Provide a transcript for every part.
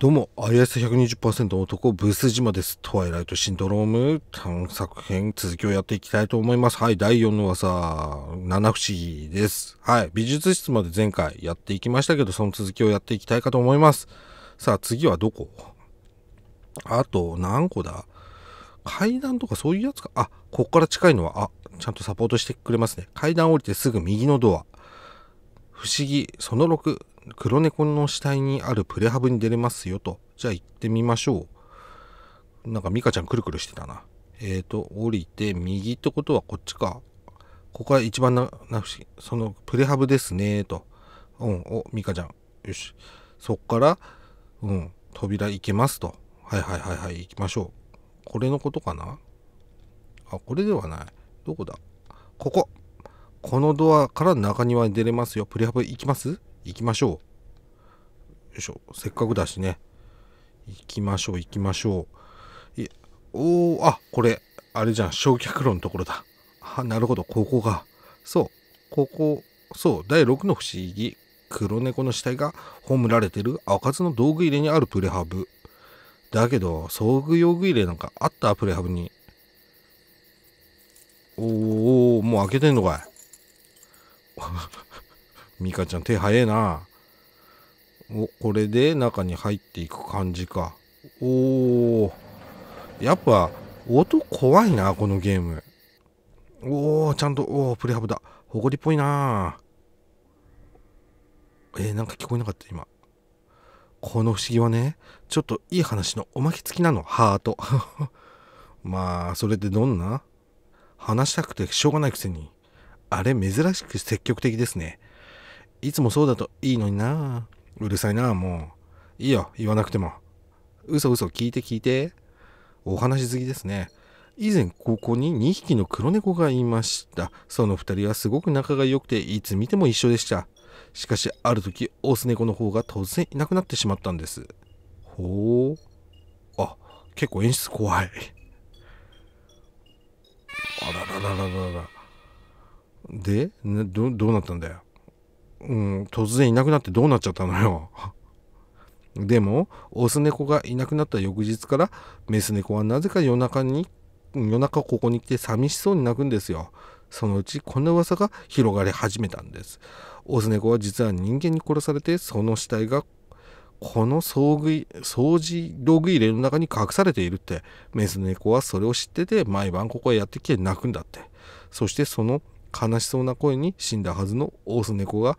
どうも、IS120% 男、ブース島です。トワイライトシンドローム、探索編、続きをやっていきたいと思います。はい、第4の技、七不思議です。はい、美術室まで前回やっていきましたけど、その続きをやっていきたいかと思います。さあ、次はどこあと、何個だ階段とかそういうやつか。あ、こっから近いのは、あ、ちゃんとサポートしてくれますね。階段降りてすぐ右のドア。不思議、その6、黒猫の死体にあるプレハブに出れますよと。じゃあ行ってみましょう。なんかミカちゃんくるくるしてたな。えっ、ー、と、降りて右ってことはこっちか。ここが一番な、なそのプレハブですねと。うん、お、ミカちゃん。よし。そっから、うん、扉行けますと。はいはいはいはい、行きましょう。これのことかなあ、これではない。どこだこここのドアから中庭に出れますよ。プレハブ行きます行きましょう。よいしょ。せっかくだしね。行きましょう、行きましょう。いおおあ、これ、あれじゃん。焼却炉のところだ。あ、なるほど。ここが。そう。ここ、そう。第6の不思議。黒猫の死体が葬られてる赤津の道具入れにあるプレハブ。だけど、装具用具入れなんかあったプレハブに。おおもう開けてんのかい。ミカちゃん手早えな。お、これで中に入っていく感じか。おー。やっぱ、音怖いな、このゲーム。おー、ちゃんと、おー、プレハブだ。ほこりっぽいなえー、なんか聞こえなかった今。この不思議はね、ちょっといい話のおまけ付きなの、ハート。まあ、それでどんな話したくてしょうがないくせに。あれ珍しく積極的ですね。いつもそうだといいのになうるさいなもう。いいよ、言わなくても。嘘嘘、聞いて聞いて。お話し好きですね。以前ここに2匹の黒猫がいました。その2人はすごく仲が良くて、いつ見ても一緒でした。しかし、ある時、オス猫の方が突然いなくなってしまったんです。ほう。あ、結構演出怖い。あらららららら。でど、どうなったんだよ。うん、突然いなくなってどうなっちゃったのよ。でも、オス猫がいなくなった翌日から、メス猫はなぜか夜中に、夜中ここに来て寂しそうに泣くんですよ。そのうちこんな噂が広がり始めたんです。オス猫は実は人間に殺されて、その死体がこの掃除、掃除道具入れの中に隠されているって、メス猫はそれを知ってて、毎晩ここへやってきて泣くんだって。そしてその悲しそうな声に死んだはずのオオスネコが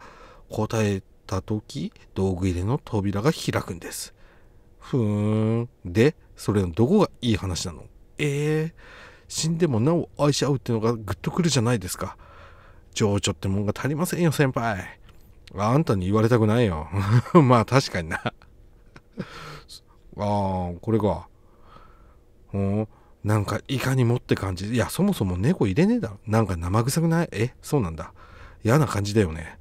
答えた時道具入れの扉が開くんですふーんでそれのどこがいい話なのえー、死んでもなお愛し合うってのがグッとくるじゃないですか情緒ってもんが足りませんよ先輩あんたに言われたくないよ まあ確かになああこれかうんなんかいかにもって感じいやそもそも猫入れねえだろなんか生臭くないえそうなんだ嫌な感じだよね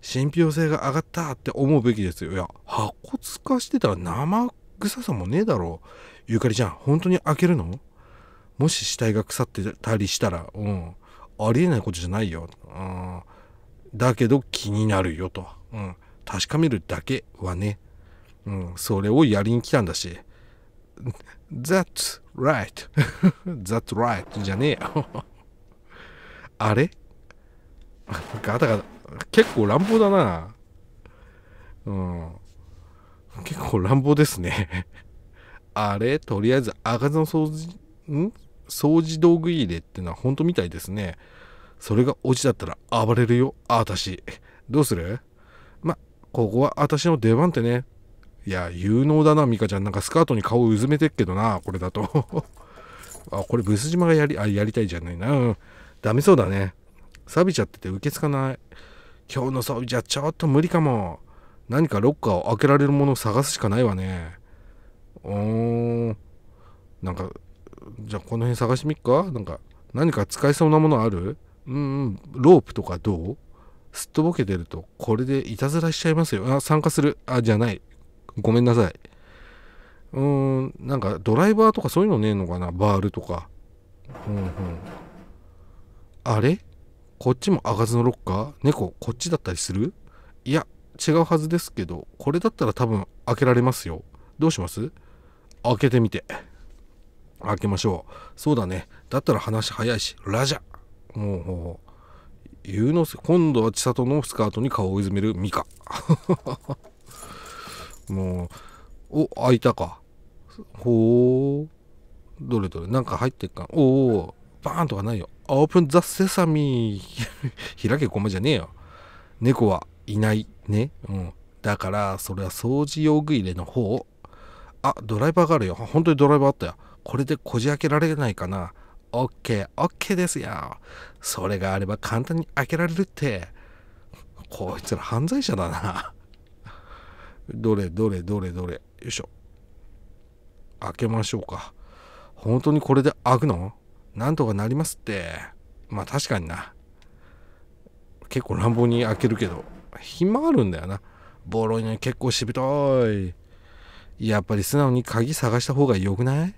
信憑性が上がったって思うべきですよいや白骨化してたら生臭さもねえだろゆかりちゃん本当に開けるのもし死体が腐ってたりしたらうんありえないことじゃないよ、うん、だけど気になるよと、うん、確かめるだけはね、うん、それをやりに来たんだし That's right. That's right. じゃねえよ あれガタガタ。結構乱暴だな。うん。結構乱暴ですね あれとりあえず、赤字ずの掃除、ん掃除道具入れってのは本当みたいですね。それがオチだったら暴れるよ、あたし。どうするま、ここはあたしの出番ってね。いや、有能だな、ミカちゃん。なんかスカートに顔をうずめてっけどな、これだと。あ、これブス島がやり、あ、やりたいじゃないな。うん。ダメそうだね。錆びちゃってて受け付かない。今日の装備じゃちょっと無理かも。何かロッカーを開けられるものを探すしかないわね。うー。なんか、じゃあこの辺探してみっかなんか、何か使えそうなものあるうん、ロープとかどうすっとぼけてると、これでいたずらしちゃいますよ。あ、参加する。あ、じゃない。ごめんなさい。うーん、なんかドライバーとかそういうのねえのかなバールとか。うんうん。あれこっちも開かずのロッカー猫、こっちだったりするいや、違うはずですけど、これだったら多分開けられますよ。どうします開けてみて。開けましょう。そうだね。だったら話早いし、ラジャもう、ほううの今度は千里のスカートに顔をいずめるミカ。もう、お、開いたか。ほー。どれどれ、なんか入ってっか。おお、バーンとかないよ。オープンザセサミー。開けごまじゃねえよ。猫はいない。ね。うん。だから、それは掃除用具入れの方。あ、ドライバーがあるよ。本当にドライバーあったよ。これでこじ開けられないかな。オッケー、オッケーですよ。それがあれば簡単に開けられるって。こいつら犯罪者だな。どれどれどれどれ。よいしょ。開けましょうか。本当にこれで開くのなんとかなりますって。まあ確かにな。結構乱暴に開けるけど、暇あるんだよな。ボロいのに結構しぶとい。やっぱり素直に鍵探した方が良くない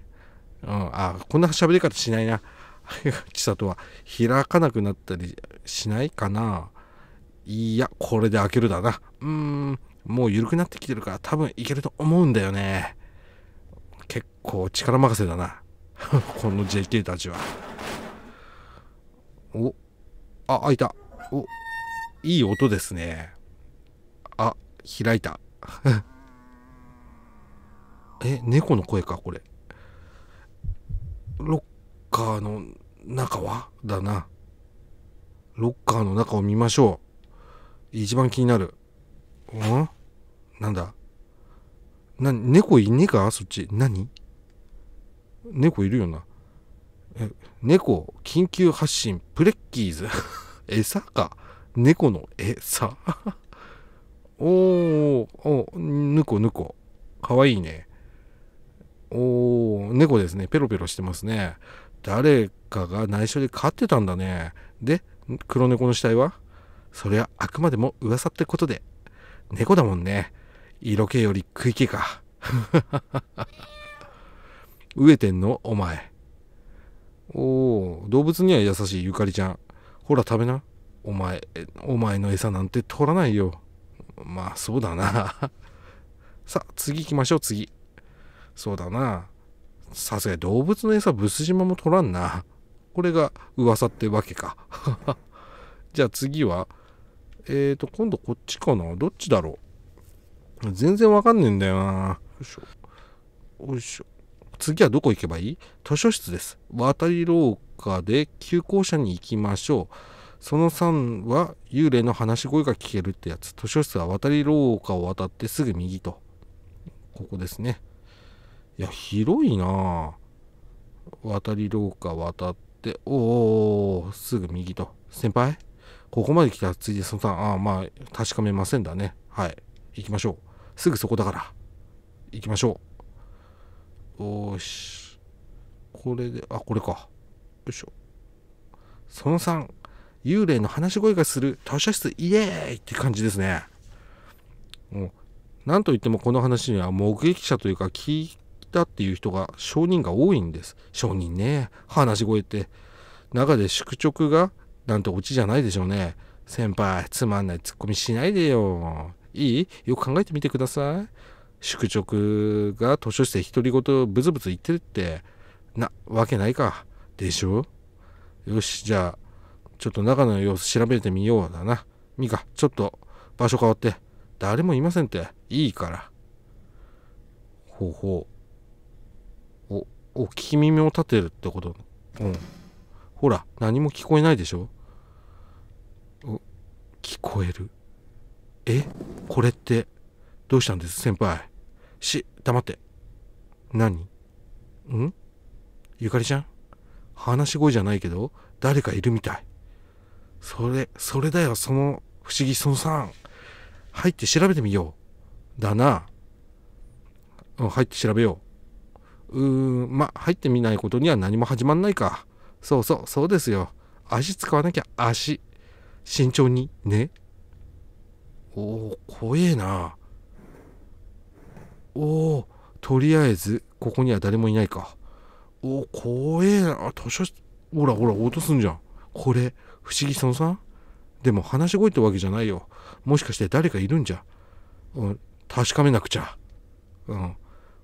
うん。あ、こんな喋り方しないな。さ とは開かなくなったりしないかないや、これで開けるだな。うーん。もう緩くなってきてるから多分いけると思うんだよね。結構力任せだな。この JK たちは。お、あ、開いた。お、いい音ですね。あ、開いた。え、猫の声か、これ。ロッカーの中はだな。ロッカーの中を見ましょう。一番気になる。うんなんだな、猫いねえかそっち。何猫いるよな。え、猫、緊急発進、プレッキーズ。餌か。猫の餌 おー、お、ぬこぬこ。かわいいね。おお猫ですね。ペロペロしてますね。誰かが内緒で飼ってたんだね。で、黒猫の死体はそれはあくまでも噂ってことで。猫だもんね。色気より食い気か。飢えてんのお前。おお、動物には優しいゆかりちゃん。ほら食べな。お前、お前の餌なんて取らないよ。まあそうだな。さあ、次行きましょう、次。そうだな。さすがに動物の餌、ブス島も取らんな。これが噂ってわけか。じゃあ次は、えっ、ー、と、今度こっちかな。どっちだろう。全然わかんねえんだよな。よいしょ。よいしょ。次はどこ行けばいい図書室です。渡り廊下で旧校舎に行きましょう。その3は幽霊の話し声が聞けるってやつ。図書室は渡り廊下を渡ってすぐ右と。ここですね。いや、広いな渡り廊下渡って、おおすぐ右と。先輩ここまで来たらついでその3、ああ、まあ、確かめませんだね。はい。行きましょう。すぐそこだから行きましょうよしこれであこれかよいしょその3幽霊の話し声がする図書室イエーイって感じですねもうなんといってもこの話には目撃者というか聞いたっていう人が証人が多いんです証人ね話し声って中で宿直がなんてオチじゃないでしょうね先輩つまんないツッコミしないでよいいよく考えてみてください。宿直が図書室で独り言ブツブツ言ってるって、な、わけないか。でしょよし、じゃあ、ちょっと中の様子調べてみようだな。ミカ、ちょっと場所変わって。誰もいませんって。いいから。ほうほう。お、お、聞き耳を立てるってこと。うん。ほら、何も聞こえないでしょ聞こえる。えこれってどうしたんです先輩し黙って何んゆかりちゃん話し声じゃないけど誰かいるみたいそれそれだよその不思議その3入って調べてみようだな入って調べよううーんま入ってみないことには何も始まんないかそうそうそうですよ足使わなきゃ足慎重にねおお怖えなおおとりあえずここには誰もいないかおお怖えな図書ほらほら落とすんじゃんこれ不思議そのさでも話し声ってわけじゃないよもしかして誰かいるんじゃ、うん、確かめなくちゃうん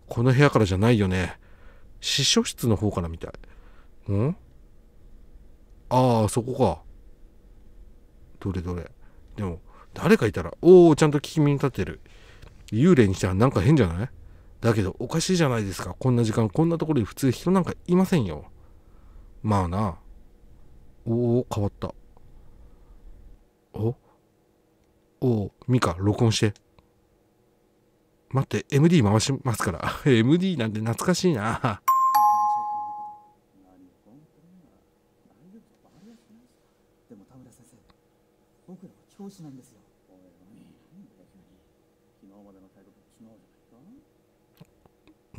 この部屋からじゃないよね司書室の方からみたいうんああそこかどれどれでも誰かいたら、おお、ちゃんと聞き耳立てる。幽霊にしてはなんか変じゃないだけどおかしいじゃないですか。こんな時間、こんなところに普通人なんかいませんよ。まあな。おお、変わった。おおお、ミカ、録音して。待って、MD 回しますから。MD なんて懐かしいな。教師なんです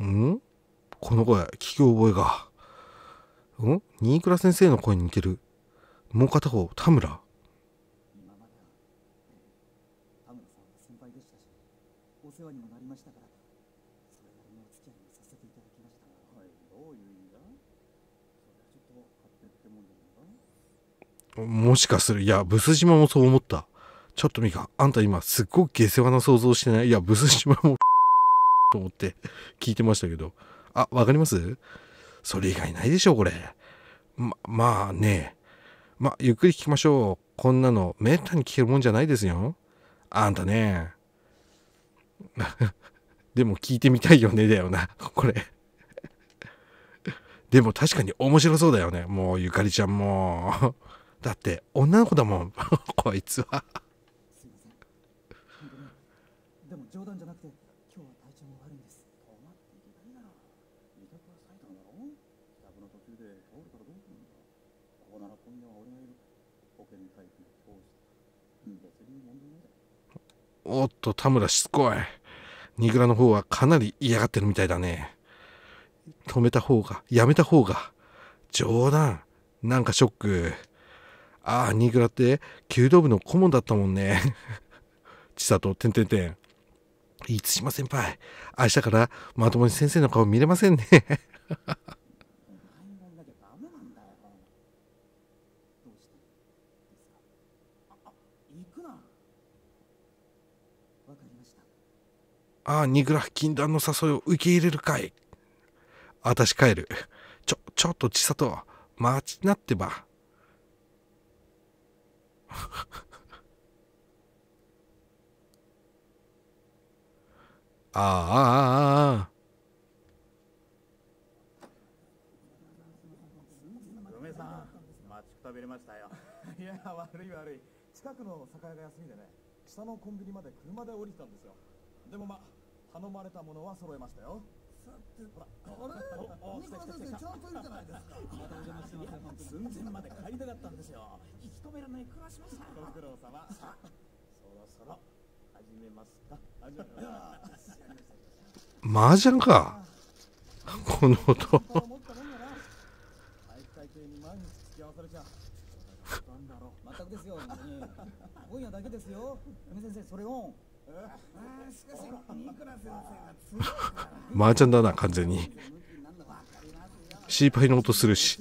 んこの声、聞き覚えが。ん新倉先生の声に似てる。もう片方、田村。もしかもしかする、いや、ブス島もそう思った。ちょっとミカ、あんた今すっごく下世話な想像してない。いや、ブス島もと思って聞いてましたけど。あ、わかりますそれ以外ないでしょ、これ。ま、まあね。まあ、ゆっくり聞きましょう。こんなの、めったに聞けるもんじゃないですよ。あんたね。でも聞いてみたいよね、だよな、これ。でも確かに面白そうだよね。もう、ゆかりちゃんも。だって、女の子だもん。こいつはおっと、田村しつこい。ニグラの方はかなり嫌がってるみたいだね。止めた方が、やめた方が。冗談。なんかショック。ああ、ニグラって弓道部の顧問だったもんね。ちさと、てんてんてん。いつしま先輩、明日からまともに先生の顔見れませんね。ああ、ニグラフ禁断の誘いを受け入れるかい。あたし帰る。ちょ、ちょっと千里、待ちなってば。あああああさん待ちくたびれましたよいや悪い悪い近くの酒屋が休みでね下のコンビニまで車で降りたんですよでもまあ頼まれたものは揃えましたよさてほらあれ三河先生ちゃんといるじゃないですかまたお邪魔してます寸前まで帰りたかったんですよ引き止めらない暮らしましたご苦労様さあそろそろ始めますか始めますャンかこの音まったくですよ、今夜だけですよ。梅先生、それを麻雀だな完全にシーパイの音するし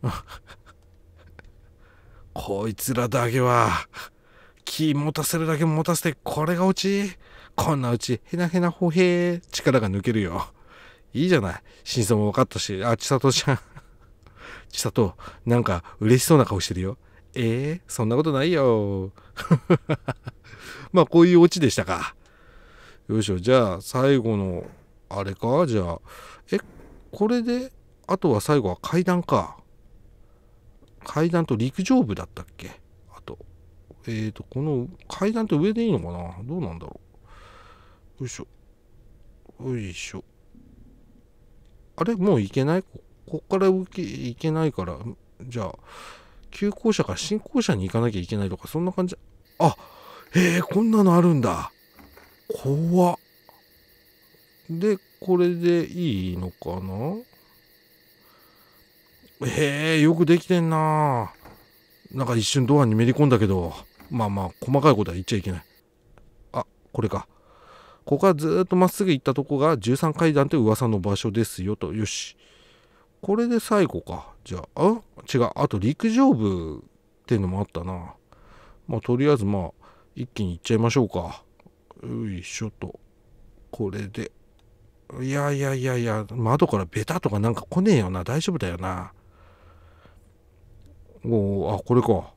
こいつらだけは気持たせるだけ持たせてこれが落ちこんなうちへなへなほへー力が抜けるよいいじゃない真相も分かったしあ千里ちゃん千里なんか嬉しそうな顔してるよえー、そんなことないよ。まあ、こういうオチでしたか。よいしょ、じゃあ、最後の、あれかじゃあ、え、これで、あとは最後は階段か。階段と陸上部だったっけあと。えっ、ー、と、この階段って上でいいのかなどうなんだろう。よいしょ。よいしょ。あれもう行けないここから受け行けないから、じゃあ、旧校舎から新校舎に行かなきゃいけないとか、そんな感じ。あ、へえ、こんなのあるんだ。怖っ。で、これでいいのかなへえ、よくできてんななんか一瞬ドアにめり込んだけど、まあまあ、細かいことは言っちゃいけない。あ、これか。ここからずっとまっすぐ行ったとこが13階段って噂の場所ですよと。よし。これで最後か。じゃあ違うあと陸上部っていうのもあったなまあとりあえずまあ一気に行っちゃいましょうかよいしょとこれでいやいやいやいや窓からベタとかなんか来ねえよな大丈夫だよなおあこれか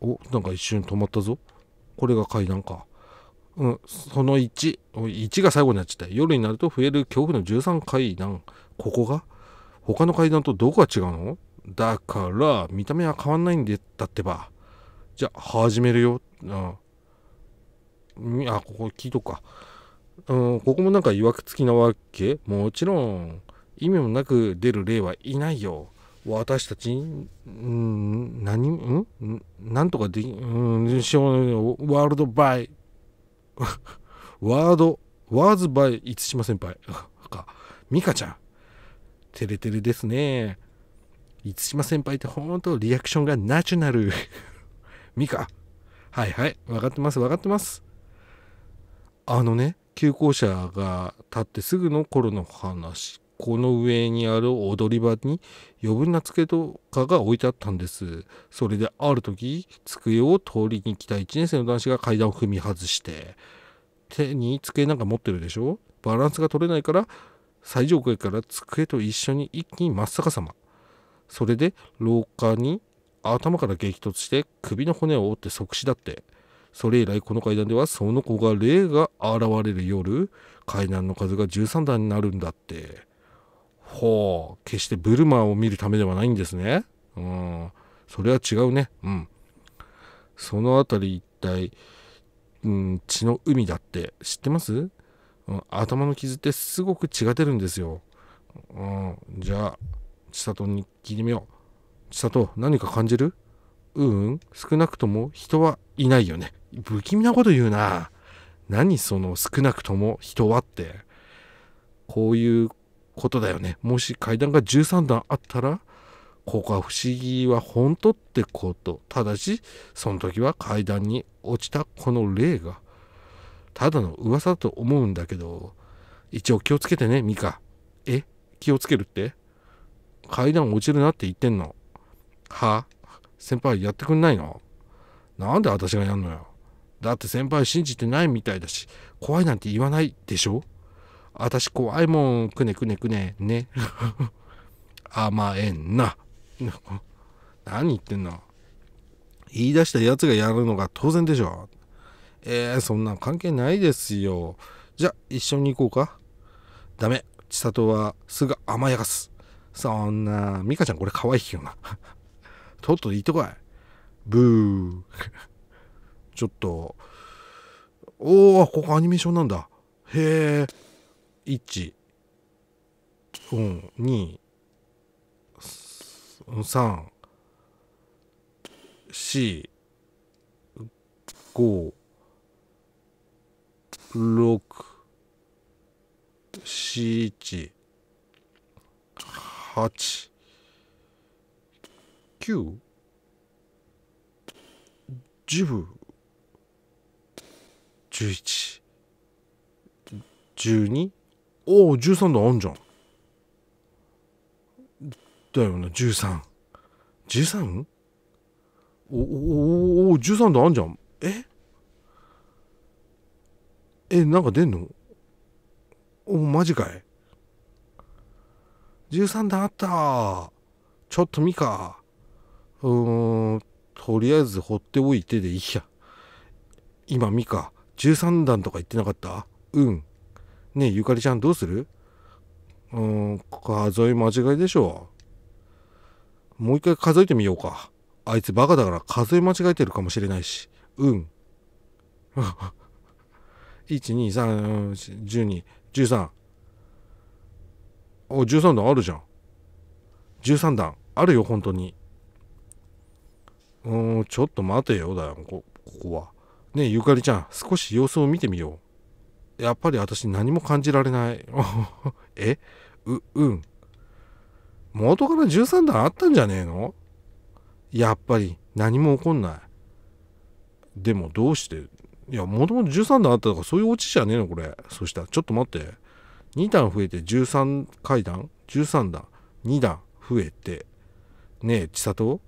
おなんか一瞬止まったぞこれが階段かうん、その1。1が最後になっちゃった。夜になると増える恐怖の13階段。ここが他の階段とどこが違うのだから見た目は変わんないんでだってばじゃあ始めるよ、うん、あここ聞いとくか、うん、ここもなんか曰くつきなわけもちろん意味もなく出る例はいないよ私たち、ん何、んなんとかでき、うん、しよう、ワールドバイ、ワード、ワーズバイ、いつしま先輩 か、ミカちゃん、照れてるですね。満島先輩ってほんとリアクションがナチュラル。ミカ。はいはい。分かってます、分かってます。あのね、旧校舎が立ってすぐの頃の話。この上にある踊り場に余分な机とかが置いてあったんです。それである時、机を通りに来た1年生の男子が階段を踏み外して、手に机なんか持ってるでしょバランスが取れないから最上階から机と一緒に一気に真っ逆さまそれで廊下に頭から激突して首の骨を折って即死だってそれ以来この階段ではその子が霊が現れる夜階段の数が13段になるんだってほう決してブルマーを見るためではないんですねうんそれは違うねうんその辺り一体、うん、血の海だって知ってますうん、頭の傷ってすごく血が出るんですよ。うん、じゃあ、千里に聞いてみよう。千里、何か感じるううん、少なくとも人はいないよね。不気味なこと言うな。何その少なくとも人はって。こういうことだよね。もし階段が13段あったら、ここは不思議は本当ってこと。ただし、その時は階段に落ちたこの霊がただの噂だと思うんだけど、一応気をつけてね、ミカ。え気をつけるって階段落ちるなって言ってんの。は先輩やってくんないのなんで私がやんのよ。だって先輩信じてないみたいだし、怖いなんて言わないでしょ私怖いもん。くねくねくね。ね。甘えんな。何言ってんの言い出したやつがやるのが当然でしょ。えー、そんなん関係ないですよ。じゃあ、一緒に行こうか。ダメ。千里はすぐ甘やかす。そんな、美香ちゃんこれ可愛いよな。とっとと行ってこい。ブー。ちょっと、おお、ここアニメーションなんだ。へえ。1、うん、2、3、4、5、678 9 10 11 12おお13度あんじゃんだよな1313 13? おおおお13度あんじゃんええなんか出んのおマジかい13段あったちょっと見かうーんとりあえず放っておいてでいいや今見か13段とか言ってなかったうんねえゆかりちゃんどうするうん数え間違いでしょもう一回数えてみようかあいつバカだから数え間違えてるかもしれないしうん1231213お13段あるじゃん13段あるよ本当にうんちょっと待てよだよここはねえゆかりちゃん少し様子を見てみようやっぱり私何も感じられない えううん元から13段あったんじゃねえのやっぱり何も起こんないでもどうしていや、もともと13段あったとか、そういうオチじゃねえの、これ。そしたら、ちょっと待って。2段増えて13階段 ?13 段。2段増えて。ねえ、千里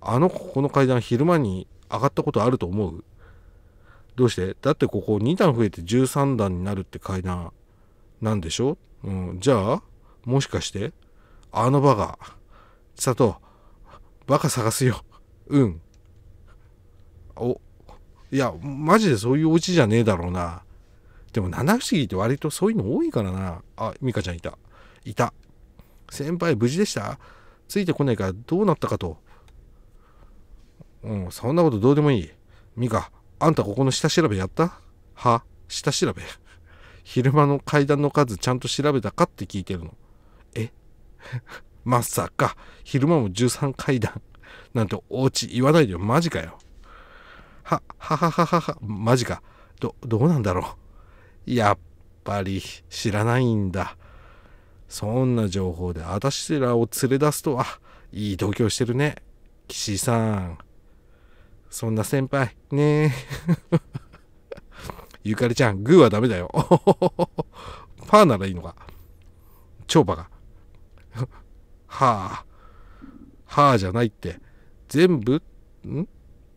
あの、ここの階段昼間に上がったことあると思うどうしてだってここ2段増えて13段になるって階段なんでしょうん。じゃあ、もしかして、あのバカ、千里、バカ探すよ。うん。お、いや、マジでそういうお家じゃねえだろうな。でも七不思議って割とそういうの多いからな。あ、ミカちゃんいた。いた。先輩無事でしたついてこないからどうなったかと。うん、そんなことどうでもいい。美香、あんたここの下調べやったは下調べ昼間の階段の数ちゃんと調べたかって聞いてるの。え まさか、昼間も13階段なんておうち言わないでよ。マジかよ。は、ははははは、マジか。ど、どうなんだろう。やっぱり知らないんだ。そんな情報で私らを連れ出すとは、いい度胸してるね。岸さん。そんな先輩、ねえ。ゆかりちゃん、グーはダメだよ。パ ーならいいのか。超バカ。はあ。はあじゃないって。全部ん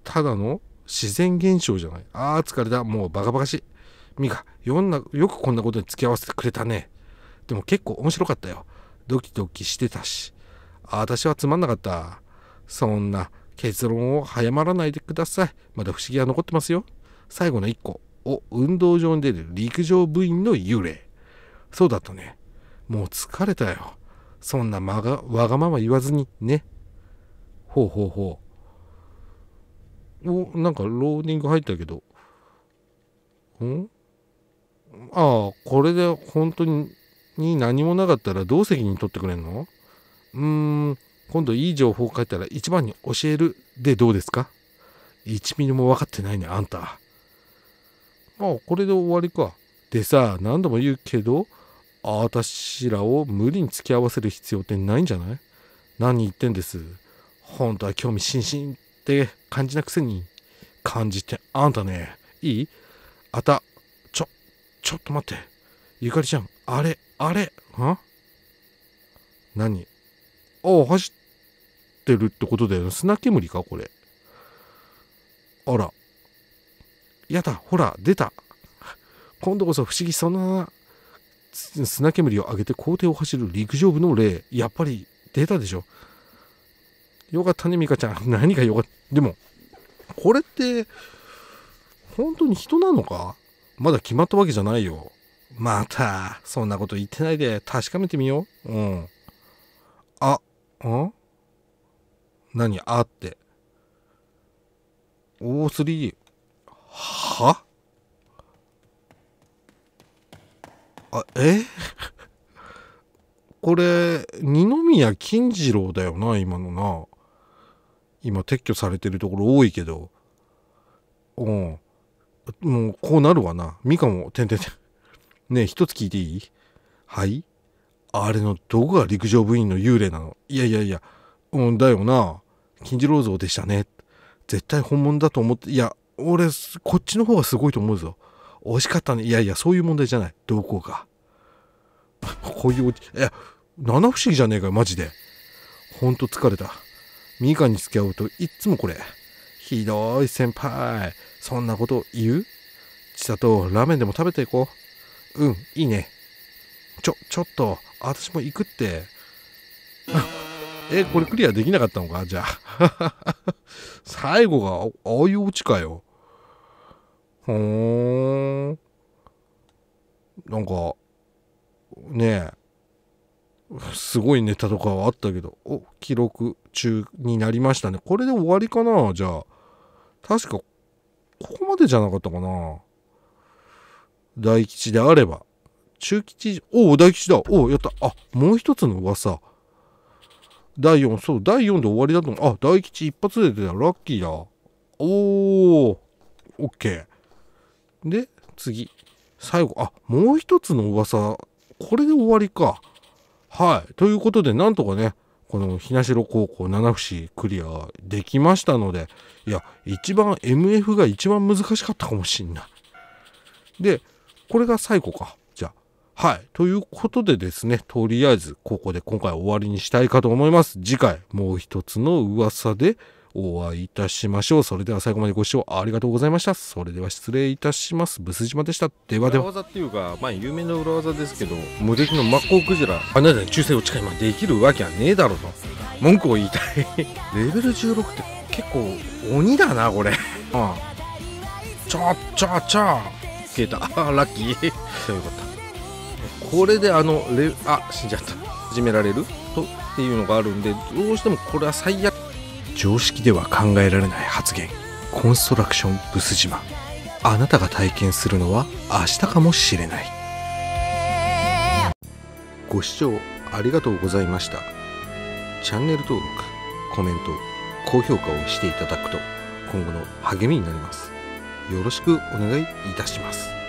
ただの自然現象じゃない。ああ、疲れた。もうバカバカしい。ミカ、よんな、よくこんなことに付き合わせてくれたね。でも結構面白かったよ。ドキドキしてたし。あ私はつまんなかった。そんな結論を早まらないでください。まだ不思議は残ってますよ。最後の1個を運動場に出る陸上部員の幽霊。そうだったね。もう疲れたよ。そんなまがわがまま言わずにね。ほうほうほう。おなんかローディング入ったけどんああこれで本当に何もなかったらどう責任取ってくれんのうーん今度いい情報書いたら一番に教えるでどうですか1ミリも分かってないねあんたああこれで終わりかでさ何度も言うけどあたしらを無理に付き合わせる必要ってないんじゃない何言ってんです本当は興味津々って感じなくせに、感じてあんたね、いいあた、ちょ、ちょっと待って。ゆかりちゃん、あれ、あれ、は何ああ、走ってるってことだよね。砂煙か、これ。あら。やだ、ほら、出た。今度こそ不思議そんな砂煙を上げて校庭を走る陸上部の例やっぱり出たでしょよかったね、ミカちゃん。何がよかった。でも、これって、本当に人なのかまだ決まったわけじゃないよ。また、そんなこと言ってないで確かめてみよう。うん。あ、ん何あって。O3、はあ、え これ、二宮金次郎だよな、今のな。今撤去されてるところ多いけどうんもうこうなるわなみかもてんてんてん ねえ一つ聞いていいはいあれのどこが陸上部員の幽霊なのいやいやいやうんだよな金次郎像でしたね絶対本物だと思っていや俺こっちの方がすごいと思うぞ惜しかったねいやいやそういう問題じゃないどこが こういういや七不思議じゃねえかよマジでほんと疲れた。ミカに付き合うといっつもこれ。ひどい先輩。そんなこと言うちさとラーメンでも食べていこう。うん、いいね。ちょ、ちょっと、私も行くって。え、これクリアできなかったのかじゃあ。最後が、ああいうオチかよ。ほーん。なんか、ねえ。すごいネタとかはあったけど、お、記録中になりましたね。これで終わりかなじゃあ。確か、ここまでじゃなかったかな大吉であれば。中吉、おお、大吉だ。おお、やった。あ、もう一つの噂。第4、そう、第4で終わりだと思う。あ、大吉一発で出た。ラッキーだ。おお、オッケー。で、次。最後、あ、もう一つの噂。これで終わりか。はい。ということで、なんとかね、このなしろ高校七節クリアできましたので、いや、一番 MF が一番難しかったかもしんない。で、これが最後か。じゃあ。はい。ということでですね、とりあえずここで今回終わりにしたいかと思います。次回、もう一つの噂で、お会いいたしましょう。それでは最後までご視聴ありがとうございました。それでは失礼いたします。ブス島でした。ではでは。裏技っていうか、まあ有名な裏技ですけど、無敵のマッコウクジラ、あなたに忠誠を誓いまできるわけはねえだろと、文句を言いたい。レベル16って結構鬼だな、これ。ああちょちょちょ。消えた。あ、ラッキー。よかった。これであの、レ、あ、死んじゃった。始められるとっていうのがあるんで、どうしてもこれは最悪常識では考えられない発言コンストラクションブス島あなたが体験するのは明日かもしれないご視聴ありがとうございましたチャンネル登録コメント高評価をしていただくと今後の励みになりますよろしくお願いいたします